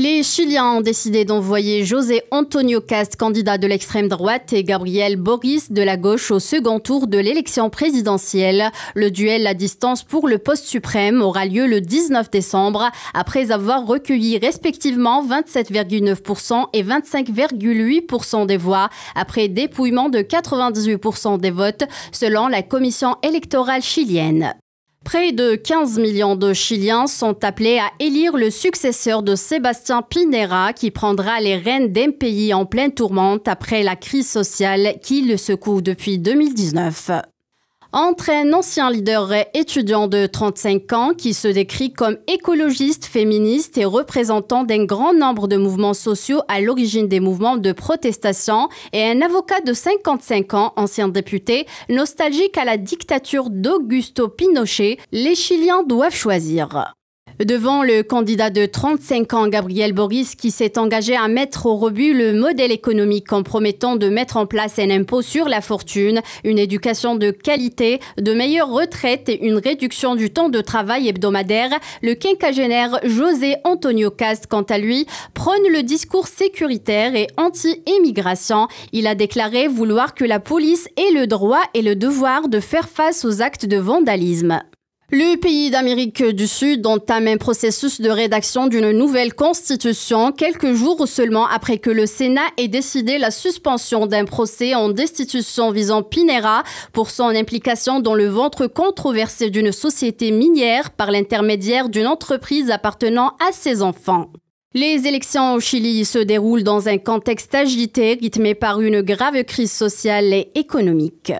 Les Chiliens ont décidé d'envoyer José Antonio Cast, candidat de l'extrême droite, et Gabriel Boris de la gauche au second tour de l'élection présidentielle. Le duel à distance pour le poste suprême aura lieu le 19 décembre, après avoir recueilli respectivement 27,9% et 25,8% des voix, après dépouillement de 98% des votes, selon la commission électorale chilienne. Près de 15 millions de Chiliens sont appelés à élire le successeur de Sébastien Pinera qui prendra les rênes d'un pays en pleine tourmente après la crise sociale qui le secoue depuis 2019 entre un ancien leader étudiant de 35 ans qui se décrit comme écologiste, féministe et représentant d'un grand nombre de mouvements sociaux à l'origine des mouvements de protestation et un avocat de 55 ans, ancien député, nostalgique à la dictature d'Augusto Pinochet, les Chiliens doivent choisir devant le candidat de 35 ans, Gabriel Boris, qui s'est engagé à mettre au rebut le modèle économique en promettant de mettre en place un impôt sur la fortune, une éducation de qualité, de meilleures retraites et une réduction du temps de travail hebdomadaire. Le quinquagénaire José Antonio Cast, quant à lui, prône le discours sécuritaire et anti-émigration. Il a déclaré vouloir que la police ait le droit et le devoir de faire face aux actes de vandalisme. Le pays d'Amérique du Sud entame un processus de rédaction d'une nouvelle constitution quelques jours seulement après que le Sénat ait décidé la suspension d'un procès en destitution visant Pinera pour son implication dans le ventre controversé d'une société minière par l'intermédiaire d'une entreprise appartenant à ses enfants. Les élections au Chili se déroulent dans un contexte agité rythmé par une grave crise sociale et économique.